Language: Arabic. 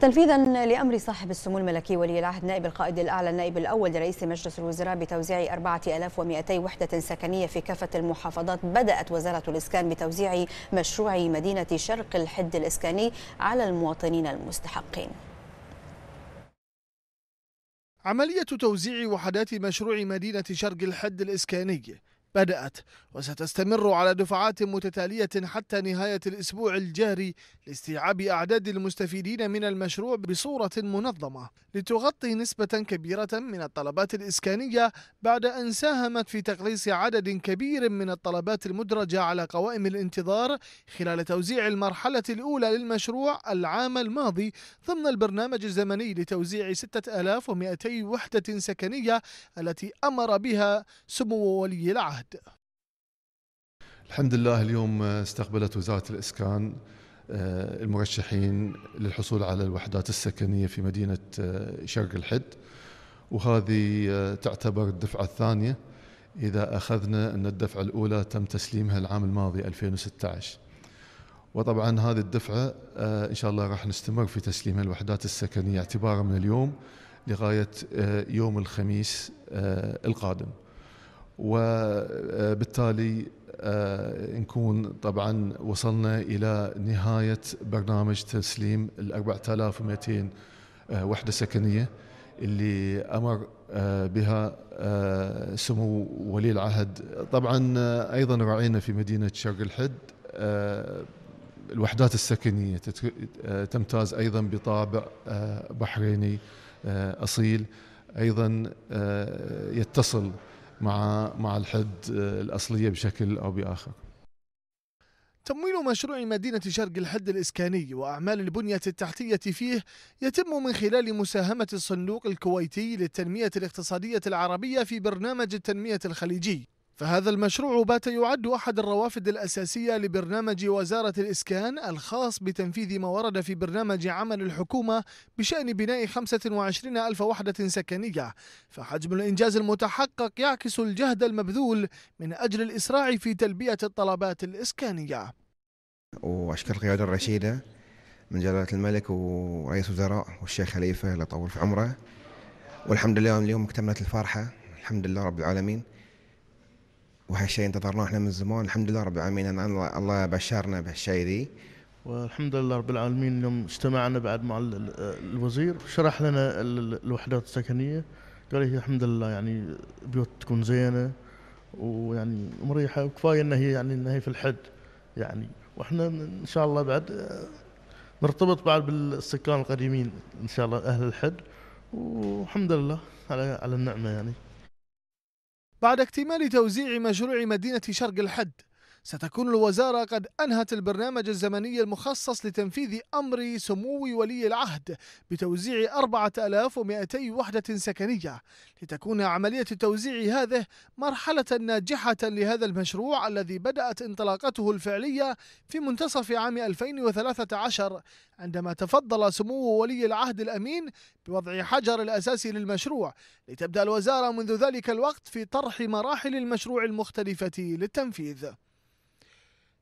تنفيذا لأمر صاحب السمو الملكي ولي العهد نائب القائد الأعلى النائب الأول لرئيس مجلس الوزراء بتوزيع 4200 وحدة سكنية في كافة المحافظات بدأت وزارة الإسكان بتوزيع مشروع مدينة شرق الحد الإسكاني على المواطنين المستحقين عملية توزيع وحدات مشروع مدينة شرق الحد الإسكاني بدأت وستستمر على دفعات متتالية حتى نهاية الأسبوع الجاري لاستيعاب أعداد المستفيدين من المشروع بصورة منظمة لتغطي نسبة كبيرة من الطلبات الإسكانية بعد أن ساهمت في تقليص عدد كبير من الطلبات المدرجة على قوائم الانتظار خلال توزيع المرحلة الأولى للمشروع العام الماضي ضمن البرنامج الزمني لتوزيع 6200 وحدة سكنية التي أمر بها سمو ولي العهد واحد الحمد لله اليوم آه، استقبلت وزارة الإسكان آه، المرشحين للحصول على الوحدات السكنية في مدينة آه، شرق الحد وهذه تعتبر الدفعة الثانية إذا أخذنا أن الدفعة الأولى تم تسليمها العام الماضي 2016 وطبعا هذه الدفعة إن شاء الله راح نستمر في تسليم الوحدات السكنية اعتبارا من اليوم لغاية يوم الخميس القادم وبالتالي آه، آه، نكون طبعا وصلنا إلى نهاية برنامج تسليم ال 4200 آه، وحدة سكنية اللي أمر بها سمو ولي العهد طبعا أيضا راعينا في مدينة شرق الحد الوحدات السكنية تمتاز أيضا بطابع بحريني أصيل أيضا يتصل مع مع الحد آه، الاصليه بشكل او باخر. تمويل مشروع مدينة شرق الحد الإسكاني وأعمال البنية التحتية فيه يتم من خلال مساهمة الصندوق الكويتي للتنمية الاقتصادية العربية في برنامج التنمية الخليجي فهذا المشروع بات يعد أحد الروافد الأساسية لبرنامج وزارة الإسكان الخاص بتنفيذ ما ورد في برنامج عمل الحكومة بشأن بناء 25 ألف وحدة سكنية فحجم الإنجاز المتحقق يعكس الجهد المبذول من أجل الإسراع في تلبية الطلبات الإسكانية وأشكر القيادة الرشيدة من جلالة الملك ورئيس الوزراء والشيخ خليفة الله يطول في عمره والحمد لله اليوم اكتملت الفرحة الحمد لله رب العالمين وهالشيء انتظرناه احنا من زمان الحمد لله رب العالمين ان الله بشرنا بهالشيء ذي والحمد لله رب العالمين اليوم اجتمعنا بعد مع الوزير شرح لنا الوحدات السكنيه قال هي الحمد لله يعني بيوت تكون زينه ويعني مريحه وكفايه انها هي يعني انها هي في الحد يعني واحنا ان شاء الله بعد آه، نرتبط بعد بالسكان القديمين ان شاء الله اهل الحد والحمد لله على على النعمه يعني بعد اكتمال توزيع مشروع مدينة شرق الحد ستكون الوزارة قد أنهت البرنامج الزمني المخصص لتنفيذ أمر سمو ولي العهد بتوزيع 4200 وحدة سكنية لتكون عملية التوزيع هذه مرحلة ناجحة لهذا المشروع الذي بدأت انطلاقته الفعلية في منتصف عام 2013 عندما تفضل سمو ولي العهد الأمين بوضع حجر الأساس للمشروع لتبدأ الوزارة منذ ذلك الوقت في طرح مراحل المشروع المختلفة للتنفيذ